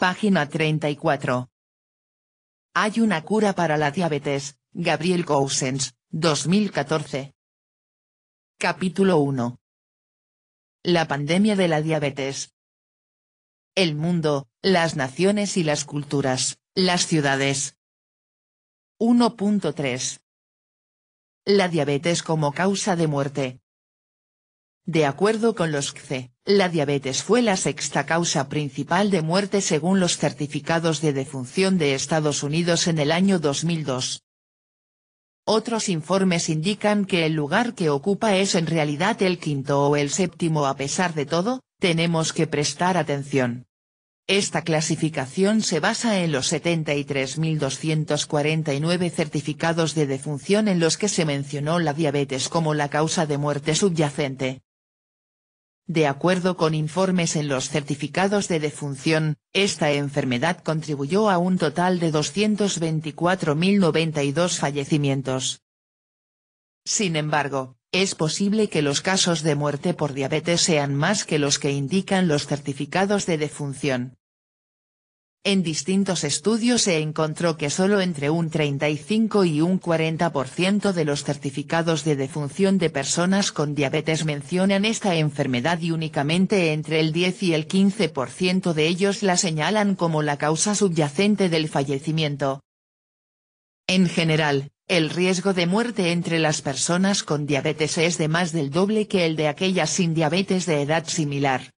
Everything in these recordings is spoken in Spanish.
Página 34. Hay una cura para la diabetes, Gabriel Cousens, 2014. Capítulo 1. La pandemia de la diabetes. El mundo, las naciones y las culturas, las ciudades. 1.3. La diabetes como causa de muerte, de acuerdo con los CCE, la diabetes fue la sexta causa principal de muerte según los certificados de defunción de Estados Unidos en el año 2002. Otros informes indican que el lugar que ocupa es en realidad el quinto o el séptimo a pesar de todo, tenemos que prestar atención. Esta clasificación se basa en los 73.249 certificados de defunción en los que se mencionó la diabetes como la causa de muerte subyacente. De acuerdo con informes en los certificados de defunción, esta enfermedad contribuyó a un total de 224.092 fallecimientos. Sin embargo, es posible que los casos de muerte por diabetes sean más que los que indican los certificados de defunción. En distintos estudios se encontró que solo entre un 35 y un 40% de los certificados de defunción de personas con diabetes mencionan esta enfermedad y únicamente entre el 10 y el 15% de ellos la señalan como la causa subyacente del fallecimiento. En general, el riesgo de muerte entre las personas con diabetes es de más del doble que el de aquellas sin diabetes de edad similar.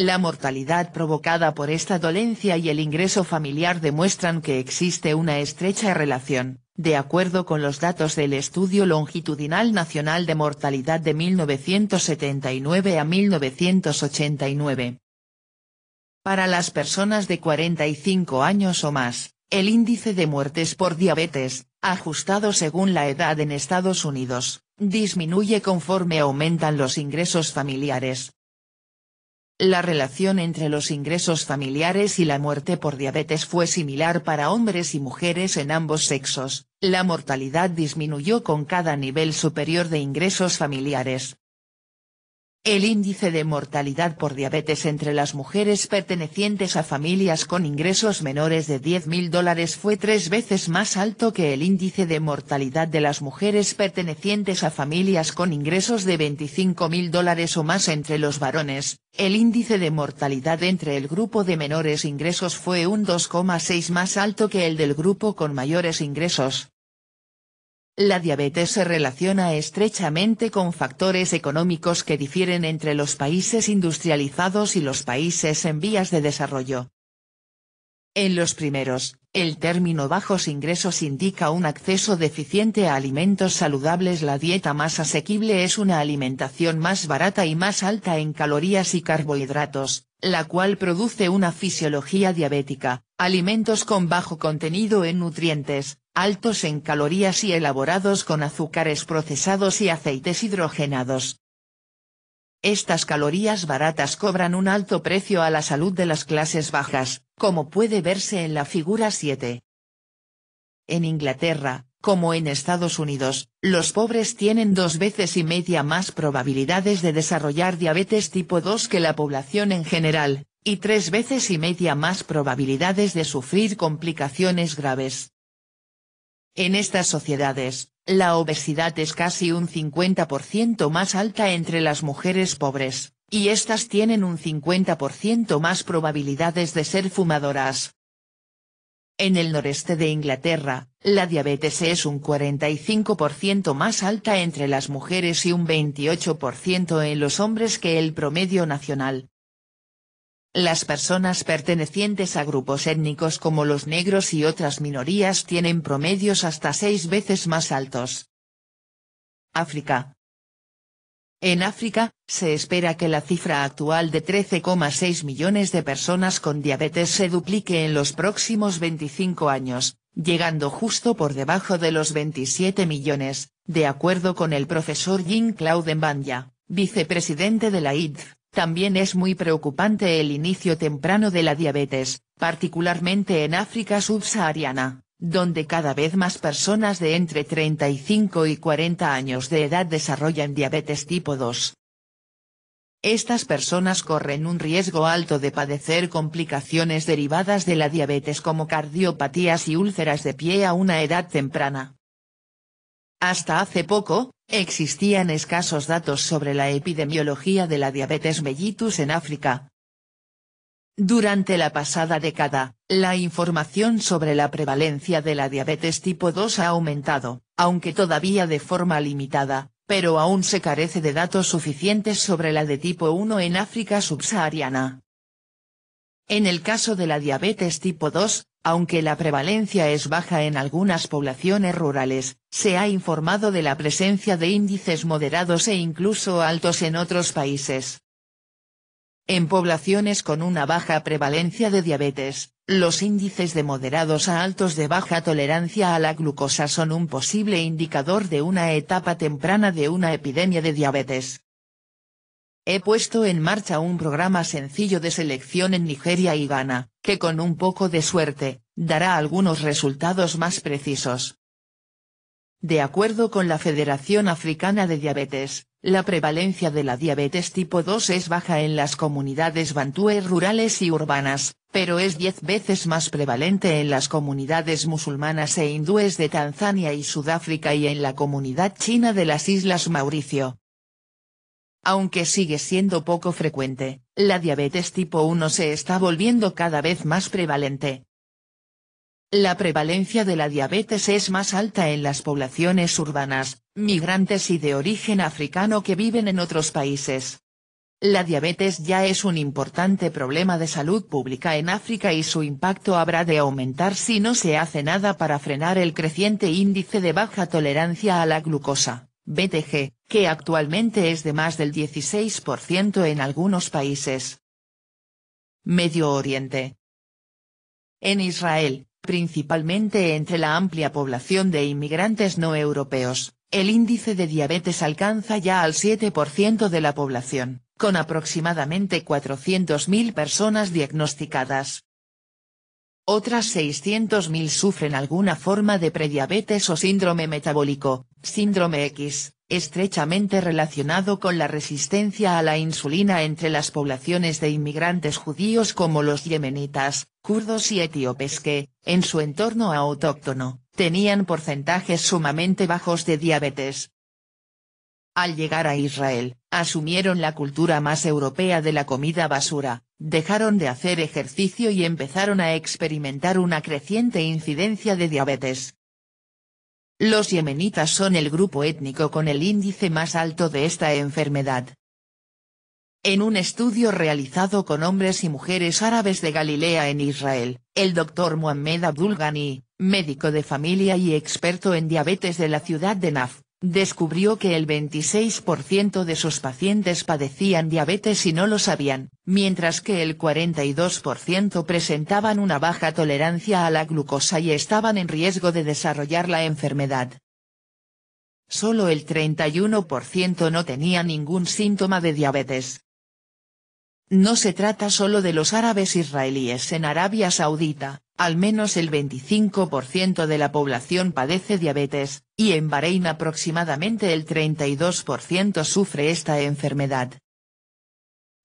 La mortalidad provocada por esta dolencia y el ingreso familiar demuestran que existe una estrecha relación, de acuerdo con los datos del Estudio Longitudinal Nacional de Mortalidad de 1979 a 1989. Para las personas de 45 años o más, el índice de muertes por diabetes, ajustado según la edad en Estados Unidos, disminuye conforme aumentan los ingresos familiares, la relación entre los ingresos familiares y la muerte por diabetes fue similar para hombres y mujeres en ambos sexos, la mortalidad disminuyó con cada nivel superior de ingresos familiares, el índice de mortalidad por diabetes entre las mujeres pertenecientes a familias con ingresos menores de mil dólares fue tres veces más alto que el índice de mortalidad de las mujeres pertenecientes a familias con ingresos de mil dólares o más entre los varones. El índice de mortalidad entre el grupo de menores ingresos fue un 2,6 más alto que el del grupo con mayores ingresos. La diabetes se relaciona estrechamente con factores económicos que difieren entre los países industrializados y los países en vías de desarrollo. En los primeros, el término bajos ingresos indica un acceso deficiente a alimentos saludables. La dieta más asequible es una alimentación más barata y más alta en calorías y carbohidratos, la cual produce una fisiología diabética, alimentos con bajo contenido en nutrientes, altos en calorías y elaborados con azúcares procesados y aceites hidrogenados. Estas calorías baratas cobran un alto precio a la salud de las clases bajas, como puede verse en la figura 7. En Inglaterra, como en Estados Unidos, los pobres tienen dos veces y media más probabilidades de desarrollar diabetes tipo 2 que la población en general, y tres veces y media más probabilidades de sufrir complicaciones graves. En estas sociedades, la obesidad es casi un 50% más alta entre las mujeres pobres, y estas tienen un 50% más probabilidades de ser fumadoras. En el noreste de Inglaterra, la diabetes es un 45% más alta entre las mujeres y un 28% en los hombres que el promedio nacional, las personas pertenecientes a grupos étnicos como los negros y otras minorías tienen promedios hasta seis veces más altos. África. En África, se espera que la cifra actual de 13,6 millones de personas con diabetes se duplique en los próximos 25 años, llegando justo por debajo de los 27 millones, de acuerdo con el profesor Jean-Claude Mbandia, vicepresidente de la IDF. También es muy preocupante el inicio temprano de la diabetes, particularmente en África subsahariana, donde cada vez más personas de entre 35 y 40 años de edad desarrollan diabetes tipo 2. Estas personas corren un riesgo alto de padecer complicaciones derivadas de la diabetes como cardiopatías y úlceras de pie a una edad temprana. Hasta hace poco, existían escasos datos sobre la epidemiología de la diabetes mellitus en África. Durante la pasada década, la información sobre la prevalencia de la diabetes tipo 2 ha aumentado, aunque todavía de forma limitada, pero aún se carece de datos suficientes sobre la de tipo 1 en África subsahariana. En el caso de la diabetes tipo 2, aunque la prevalencia es baja en algunas poblaciones rurales, se ha informado de la presencia de índices moderados e incluso altos en otros países. En poblaciones con una baja prevalencia de diabetes, los índices de moderados a altos de baja tolerancia a la glucosa son un posible indicador de una etapa temprana de una epidemia de diabetes. He puesto en marcha un programa sencillo de selección en Nigeria y Ghana, que con un poco de suerte, dará algunos resultados más precisos. De acuerdo con la Federación Africana de Diabetes, la prevalencia de la diabetes tipo 2 es baja en las comunidades bantúes rurales y urbanas, pero es 10 veces más prevalente en las comunidades musulmanas e hindúes de Tanzania y Sudáfrica y en la comunidad china de las Islas Mauricio aunque sigue siendo poco frecuente, la diabetes tipo 1 se está volviendo cada vez más prevalente. La prevalencia de la diabetes es más alta en las poblaciones urbanas, migrantes y de origen africano que viven en otros países. La diabetes ya es un importante problema de salud pública en África y su impacto habrá de aumentar si no se hace nada para frenar el creciente índice de baja tolerancia a la glucosa. BTG, que actualmente es de más del 16% en algunos países. Medio Oriente. En Israel, principalmente entre la amplia población de inmigrantes no europeos, el índice de diabetes alcanza ya al 7% de la población, con aproximadamente 400.000 personas diagnosticadas. Otras 600.000 sufren alguna forma de prediabetes o síndrome metabólico, síndrome X, estrechamente relacionado con la resistencia a la insulina entre las poblaciones de inmigrantes judíos como los yemenitas, kurdos y etíopes que, en su entorno autóctono, tenían porcentajes sumamente bajos de diabetes. Al llegar a Israel, asumieron la cultura más europea de la comida basura, dejaron de hacer ejercicio y empezaron a experimentar una creciente incidencia de diabetes. Los yemenitas son el grupo étnico con el índice más alto de esta enfermedad. En un estudio realizado con hombres y mujeres árabes de Galilea en Israel, el doctor Mohamed Abdul Ghani, médico de familia y experto en diabetes de la ciudad de Naf, descubrió que el 26% de sus pacientes padecían diabetes y no lo sabían, mientras que el 42% presentaban una baja tolerancia a la glucosa y estaban en riesgo de desarrollar la enfermedad. Solo el 31% no tenía ningún síntoma de diabetes. No se trata solo de los árabes israelíes en Arabia Saudita, al menos el 25% de la población padece diabetes, y en Bahrein aproximadamente el 32% sufre esta enfermedad.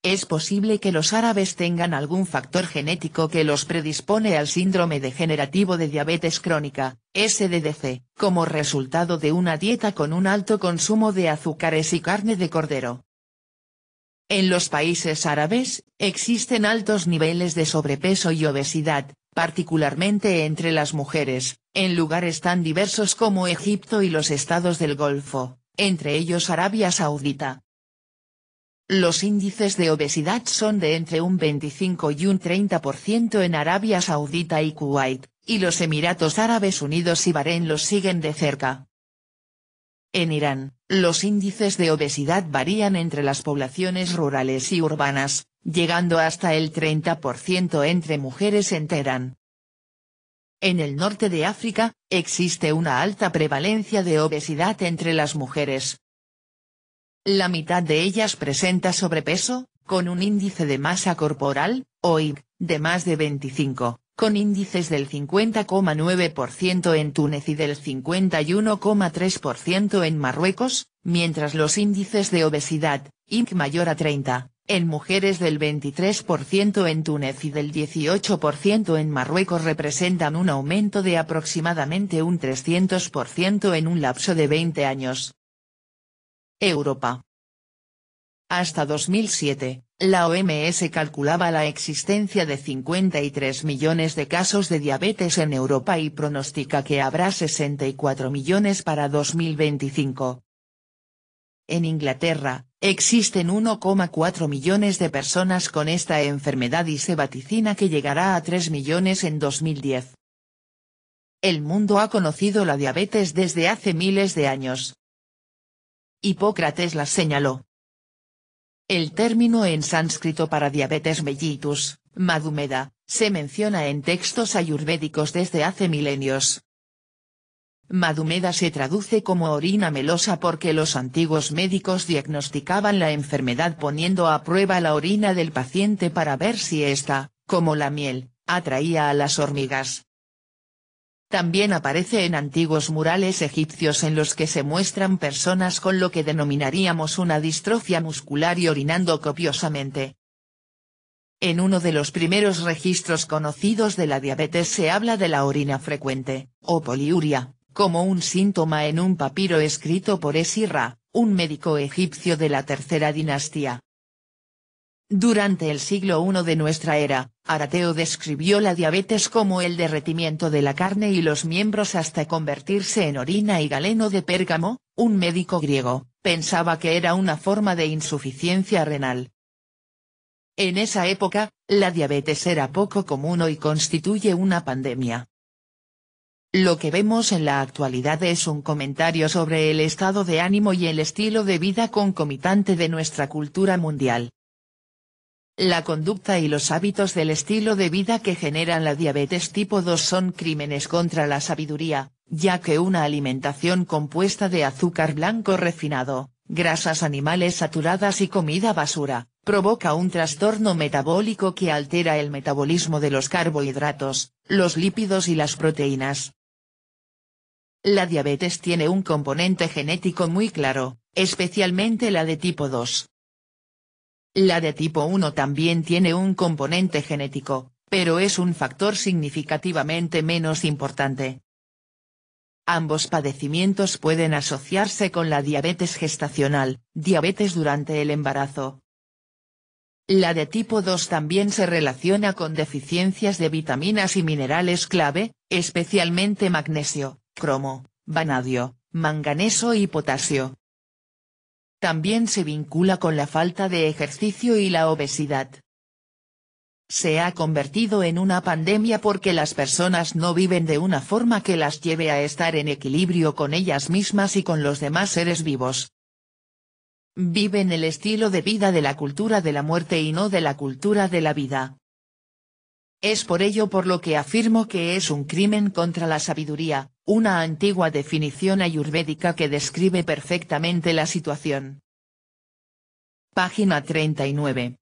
Es posible que los árabes tengan algún factor genético que los predispone al síndrome degenerativo de diabetes crónica, SDDC, como resultado de una dieta con un alto consumo de azúcares y carne de cordero. En los países árabes, existen altos niveles de sobrepeso y obesidad, particularmente entre las mujeres, en lugares tan diversos como Egipto y los estados del Golfo, entre ellos Arabia Saudita. Los índices de obesidad son de entre un 25 y un 30% en Arabia Saudita y Kuwait, y los Emiratos Árabes Unidos y Bahrein los siguen de cerca. En Irán, los índices de obesidad varían entre las poblaciones rurales y urbanas, llegando hasta el 30% entre mujeres en Teherán. En el norte de África, existe una alta prevalencia de obesidad entre las mujeres, la mitad de ellas presenta sobrepeso, con un índice de masa corporal, o IG, de más de 25, con índices del 50,9% en Túnez y del 51,3% en Marruecos, mientras los índices de obesidad, IG mayor a 30, en mujeres del 23% en Túnez y del 18% en Marruecos representan un aumento de aproximadamente un 300% en un lapso de 20 años, Europa. Hasta 2007, la OMS calculaba la existencia de 53 millones de casos de diabetes en Europa y pronostica que habrá 64 millones para 2025. En Inglaterra, existen 1,4 millones de personas con esta enfermedad y se vaticina que llegará a 3 millones en 2010. El mundo ha conocido la diabetes desde hace miles de años, Hipócrates las señaló. El término en sánscrito para diabetes mellitus, madumeda, se menciona en textos ayurvédicos desde hace milenios. Madumeda se traduce como orina melosa porque los antiguos médicos diagnosticaban la enfermedad poniendo a prueba la orina del paciente para ver si ésta, como la miel, atraía a las hormigas. También aparece en antiguos murales egipcios en los que se muestran personas con lo que denominaríamos una distrofia muscular y orinando copiosamente. En uno de los primeros registros conocidos de la diabetes se habla de la orina frecuente, o poliuria, como un síntoma en un papiro escrito por Esirra, un médico egipcio de la tercera dinastía. Durante el siglo I de nuestra era, Arateo describió la diabetes como el derretimiento de la carne y los miembros hasta convertirse en orina y Galeno de Pérgamo, un médico griego, pensaba que era una forma de insuficiencia renal. En esa época, la diabetes era poco común y constituye una pandemia. Lo que vemos en la actualidad es un comentario sobre el estado de ánimo y el estilo de vida concomitante de nuestra cultura mundial, la conducta y los hábitos del estilo de vida que generan la diabetes tipo 2 son crímenes contra la sabiduría, ya que una alimentación compuesta de azúcar blanco refinado, grasas animales saturadas y comida basura, provoca un trastorno metabólico que altera el metabolismo de los carbohidratos, los lípidos y las proteínas. La diabetes tiene un componente genético muy claro, especialmente la de tipo 2, la de tipo 1 también tiene un componente genético, pero es un factor significativamente menos importante. Ambos padecimientos pueden asociarse con la diabetes gestacional, diabetes durante el embarazo. La de tipo 2 también se relaciona con deficiencias de vitaminas y minerales clave, especialmente magnesio, cromo, vanadio, manganeso y potasio también se vincula con la falta de ejercicio y la obesidad. Se ha convertido en una pandemia porque las personas no viven de una forma que las lleve a estar en equilibrio con ellas mismas y con los demás seres vivos. Viven el estilo de vida de la cultura de la muerte y no de la cultura de la vida. Es por ello por lo que afirmo que es un crimen contra la sabiduría, una antigua definición ayurvédica que describe perfectamente la situación. Página 39.